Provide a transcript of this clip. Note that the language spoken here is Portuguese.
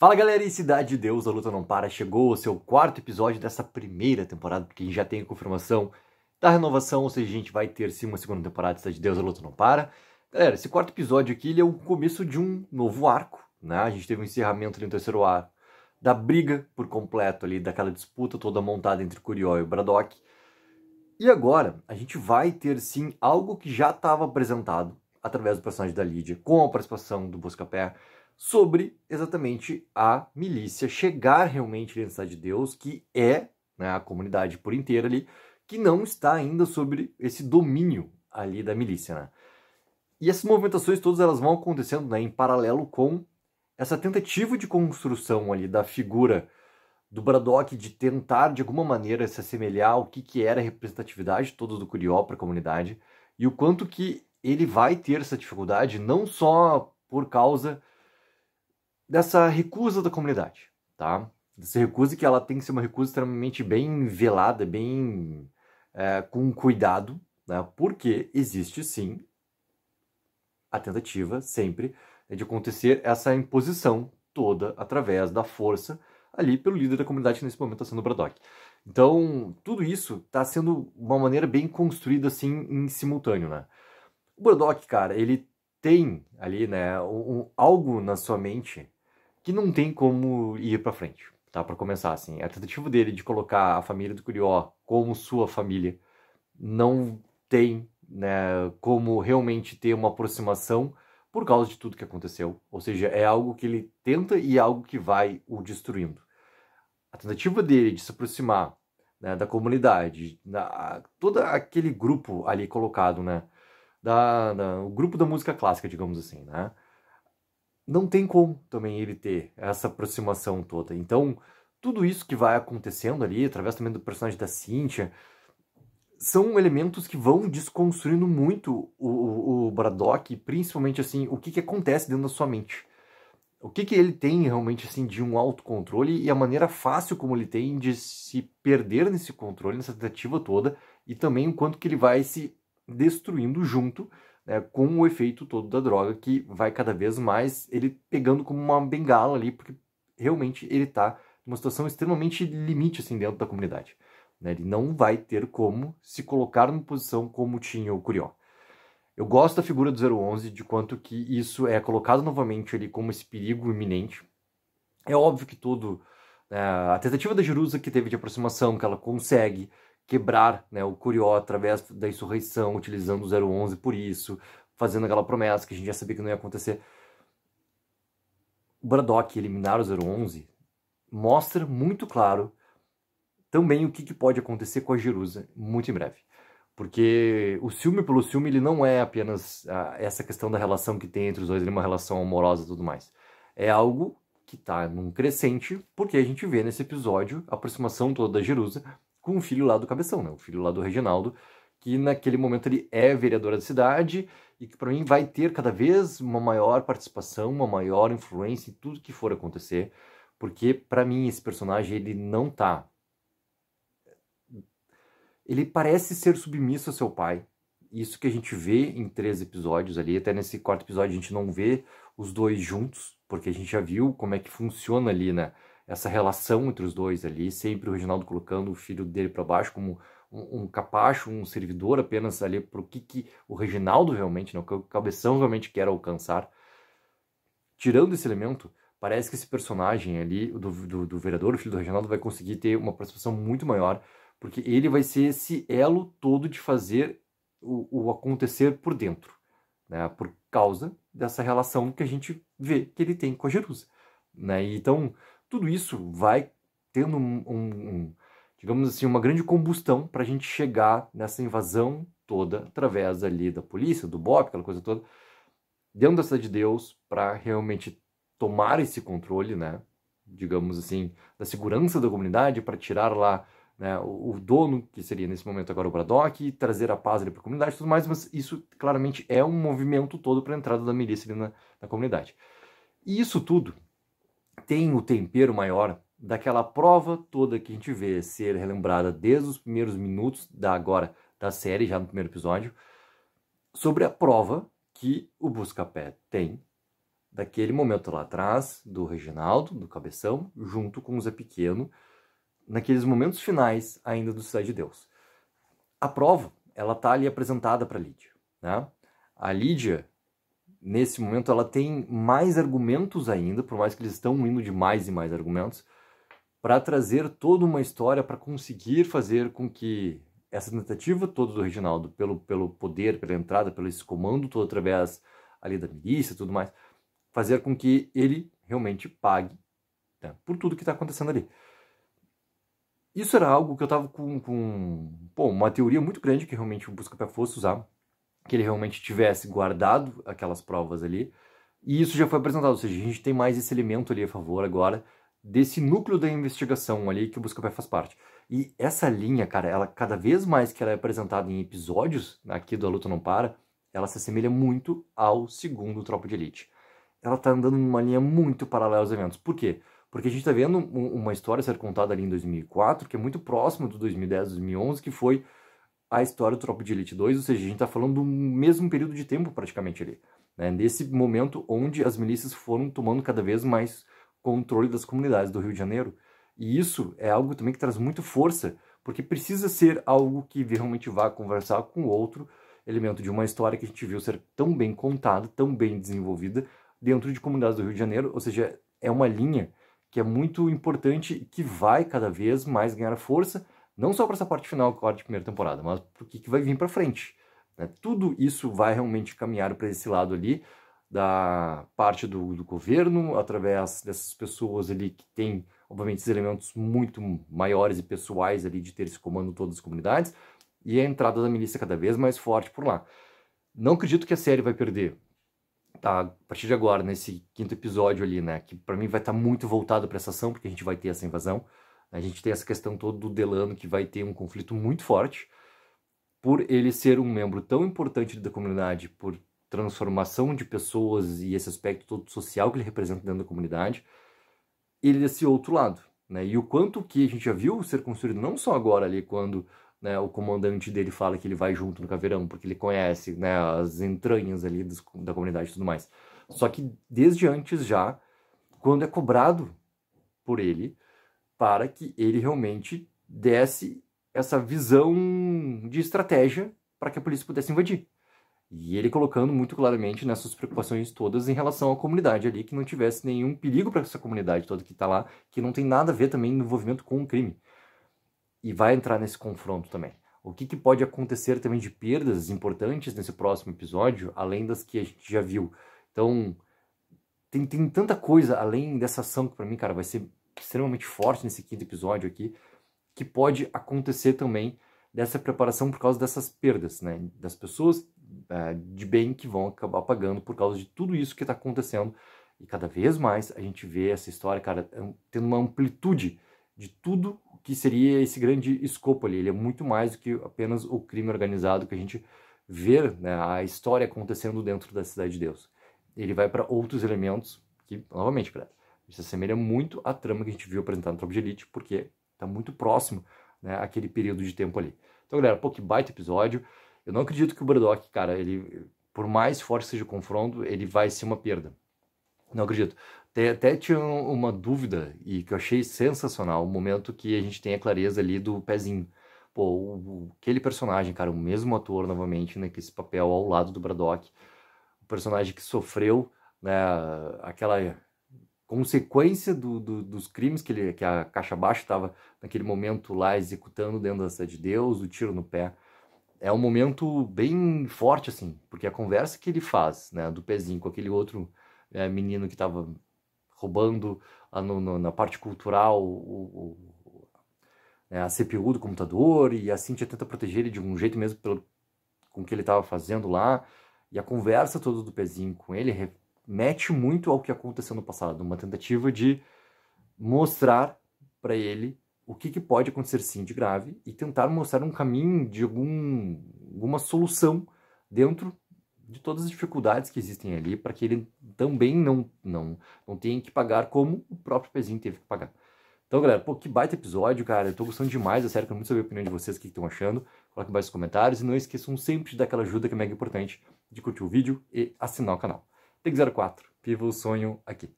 Fala galera, e Cidade de Deus, a luta não para, chegou o seu quarto episódio dessa primeira temporada, porque a gente já tem a confirmação da renovação, ou seja, a gente vai ter sim uma segunda temporada de Cidade de Deus, a luta não para. Galera, esse quarto episódio aqui ele é o começo de um novo arco, né? A gente teve o um encerramento ali no terceiro arco, da briga por completo ali, daquela disputa toda montada entre Curió e o Braddock. E agora, a gente vai ter sim algo que já estava apresentado através do personagem da Lídia, com a participação do Buscapé, sobre exatamente a milícia chegar realmente na cidade de Deus, que é né, a comunidade por inteira ali, que não está ainda sobre esse domínio ali da milícia. Né? E essas movimentações todas elas vão acontecendo né, em paralelo com essa tentativa de construção ali da figura do Braddock de tentar de alguma maneira se assemelhar ao que, que era a representatividade toda do Curió para a comunidade e o quanto que ele vai ter essa dificuldade não só por causa dessa recusa da comunidade, tá? Dessa recusa que ela tem que ser uma recusa extremamente bem velada, bem é, com cuidado, né? Porque existe sim a tentativa sempre de acontecer essa imposição toda através da força ali pelo líder da comunidade que nesse momento está sendo o Braddock. Então, tudo isso está sendo uma maneira bem construída assim em simultâneo, né? O Braddock, cara, ele tem ali, né, um, um, algo na sua mente que não tem como ir para frente, tá? Para começar, assim, a tentativa dele de colocar a família do Curió como sua família não tem, né, como realmente ter uma aproximação por causa de tudo que aconteceu. Ou seja, é algo que ele tenta e é algo que vai o destruindo. A tentativa dele de se aproximar né, da comunidade, da, todo aquele grupo ali colocado, né? Da, da, o grupo da música clássica, digamos assim, né? não tem como também ele ter essa aproximação toda. Então, tudo isso que vai acontecendo ali, através também do personagem da Cynthia, são elementos que vão desconstruindo muito o, o, o Braddock, principalmente assim, o que, que acontece dentro da sua mente. O que, que ele tem realmente assim de um autocontrole e a maneira fácil como ele tem de se perder nesse controle, nessa tentativa toda, e também o quanto que ele vai se destruindo junto né, com o efeito todo da droga, que vai cada vez mais ele pegando como uma bengala ali, porque realmente ele está numa situação extremamente limite assim, dentro da comunidade. Né? Ele não vai ter como se colocar numa posição como tinha o Curió. Eu gosto da figura do 011, de quanto que isso é colocado novamente ali como esse perigo iminente. É óbvio que todo. É, a tentativa da Jerusa que teve de aproximação, que ela consegue, quebrar né, o Curió através da insurreição, utilizando o 011 por isso, fazendo aquela promessa que a gente já sabia que não ia acontecer. O Braddock eliminar o 011 mostra muito claro também o que, que pode acontecer com a Jerusa muito em breve. Porque o ciúme pelo ciúme ele não é apenas ah, essa questão da relação que tem entre os dois, ele é uma relação amorosa e tudo mais. É algo que está num crescente, porque a gente vê nesse episódio a aproximação toda da Jerusa com o filho lá do Cabeção, né? O filho lá do Reginaldo, que naquele momento ele é vereador da cidade e que para mim vai ter cada vez uma maior participação, uma maior influência em tudo que for acontecer, porque para mim esse personagem ele não tá ele parece ser submisso ao seu pai. Isso que a gente vê em três episódios ali, até nesse quarto episódio a gente não vê os dois juntos, porque a gente já viu como é que funciona ali, né? essa relação entre os dois ali, sempre o Reginaldo colocando o filho dele para baixo como um, um, capacho, um servidor apenas ali para o que, que o Reginaldo realmente, não, né, que o Cabeção realmente quer alcançar. Tirando esse elemento, parece que esse personagem ali, do, do, do vereador, o filho do Reginaldo, vai conseguir ter uma participação muito maior, porque ele vai ser esse elo todo de fazer o, o acontecer por dentro, né? por causa dessa relação que a gente vê que ele tem com a Jerusa. Né? Então, tudo isso vai tendo um, um, um digamos assim, uma grande combustão para a gente chegar nessa invasão toda através ali da polícia, do BOP, aquela coisa toda, dentro da cidade de Deus para realmente tomar esse controle, né? Digamos assim, da segurança da comunidade para tirar lá né, o, o, dono, que seria nesse momento agora o Braddock, e trazer a paz ali para a comunidade e tudo mais, mas isso claramente é um movimento todo para a entrada da milícia ali na, na comunidade. E isso tudo tem o tempero maior daquela prova toda que a gente vê ser relembrada desde os primeiros minutos da agora da série, já no primeiro episódio, sobre a prova que o Buscapé tem daquele momento lá atrás, do Reginaldo, do Cabeção, junto com o Zé Pequeno, naqueles momentos finais ainda do Cidade de Deus. A prova, ela tá ali apresentada para Lídia, né? A Lídia, nesse momento, ela tem mais argumentos ainda, por mais que eles estão indo de mais e mais argumentos, para trazer toda uma história para conseguir fazer com que essa tentativa toda do Reginaldo, pelo, pelo poder, pela entrada, pelo esse comando todo através ali da milícia e tudo mais, fazer com que ele realmente pague né, por tudo que está acontecendo ali. Isso era algo que eu estava com, com pô, uma teoria muito grande que realmente o Buscapé fosse usar que ele realmente tivesse guardado aquelas provas ali. E isso já foi apresentado, ou seja, a gente tem mais esse elemento ali a favor agora desse núcleo da investigação ali que o Buscapé faz parte. E essa linha, cara, ela cada vez mais que ela é apresentada em episódios aqui do A Luta Não Para, ela se assemelha muito ao segundo Tropa de Elite. Ela tá andando numa linha muito paralela aos eventos. Por quê? Porque a gente tá vendo uma história ser contada ali em 2004, que é muito próximo do 2010, 2011, que foi a história do Tropa de Elite 2, ou seja, a gente está falando do mesmo período de tempo praticamente ali. Né? Nesse momento onde as milícias foram tomando cada vez mais controle das comunidades do Rio de Janeiro. E isso é algo também que traz muito força, porque precisa ser algo que realmente vá conversar com outro elemento de uma história que a gente viu ser tão bem contada, tão bem desenvolvida dentro de comunidades do Rio de Janeiro, ou seja, é uma linha que é muito importante e que vai cada vez mais ganhar força não só para essa parte final, claro, de primeira temporada, mas para o que, que vai vir para frente. Né? Tudo isso vai realmente caminhar para esse lado ali da parte do, do, governo, através dessas pessoas ali que têm, obviamente, esses elementos muito maiores e pessoais ali de ter esse comando em todas as comunidades, e a entrada da milícia cada vez mais forte por lá. Não acredito que a série vai perder, tá, a partir de agora, nesse quinto episódio ali, né, que para mim vai estar tá muito voltado para essa ação, porque a gente vai ter essa invasão, a gente tem essa questão toda do Delano que vai ter um conflito muito forte por ele ser um membro tão importante da comunidade, por transformação de pessoas e esse aspecto todo social que ele representa dentro da comunidade, ele é desse outro lado, né? E o quanto que a gente já viu ser construído não só agora ali quando né, o comandante dele fala que ele vai junto no caveirão, porque ele conhece né, as entranhas ali dos, da comunidade e tudo mais. Só que desde antes já, quando é cobrado por ele para que ele realmente desse essa visão de estratégia para que a polícia pudesse invadir. E ele colocando muito claramente nessas preocupações todas em relação à comunidade ali, que não tivesse nenhum perigo para essa comunidade toda que está lá, que não tem nada a ver também no envolvimento com o crime. E vai entrar nesse confronto também. O que, que pode acontecer também de perdas importantes nesse próximo episódio, além das que a gente já viu. Então, tem, tem tanta coisa além dessa ação que para mim, cara, vai ser extremamente forte nesse quinto episódio aqui, que pode acontecer também dessa preparação por causa dessas perdas, né? Das pessoas é, de bem que vão acabar pagando por causa de tudo isso que está acontecendo. E cada vez mais a gente vê essa história, cara, é tendo uma amplitude de tudo que seria esse grande escopo ali. Ele é muito mais do que apenas o crime organizado que a gente vê né, a história acontecendo dentro da Cidade de Deus. Ele vai para outros elementos que, novamente, cara, isso assemelha muito à trama que a gente viu apresentar no Tropa de Elite, porque está muito próximo né, aquele período de tempo ali. Então, galera, pô, que baita episódio. Eu não acredito que o Braddock, cara, ele, por mais forte que seja o confronto, ele vai ser uma perda. Não acredito. Até, até tinha uma dúvida, e que eu achei sensacional, o momento que a gente tem a clareza ali do pezinho. Pô, o, aquele personagem, cara, o mesmo ator novamente, né, que esse papel ao lado do Braddock, o personagem que sofreu, né, aquela consequência do, do, dos crimes que, ele, que a Caixa Baixa estava naquele momento lá executando dentro da cidade de Deus, o tiro no pé. É um momento bem forte, assim, porque a conversa que ele faz, né, do pezinho com aquele outro é, menino que estava roubando a, no, no, na parte cultural o, o, né, a CPU do computador e a Cintia tenta proteger ele de um jeito mesmo pelo, com o que ele estava fazendo lá. E a conversa toda do pezinho com ele mete muito ao que aconteceu no passado, uma tentativa de mostrar para ele o que, que, pode acontecer sim de grave e tentar mostrar um caminho de algum, alguma solução dentro de todas as dificuldades que existem ali para que ele também não, não, não tenha que pagar como o próprio pezinho teve que pagar. Então, galera, pô, que baita episódio, cara. Eu tô gostando demais, é sério, quero muito saber a opinião de vocês, o que estão achando. Coloquem mais nos comentários e não esqueçam sempre de dar aquela ajuda que é mega importante, de curtir o vídeo e assinar o canal. Tem 04. Viva o sonho aqui.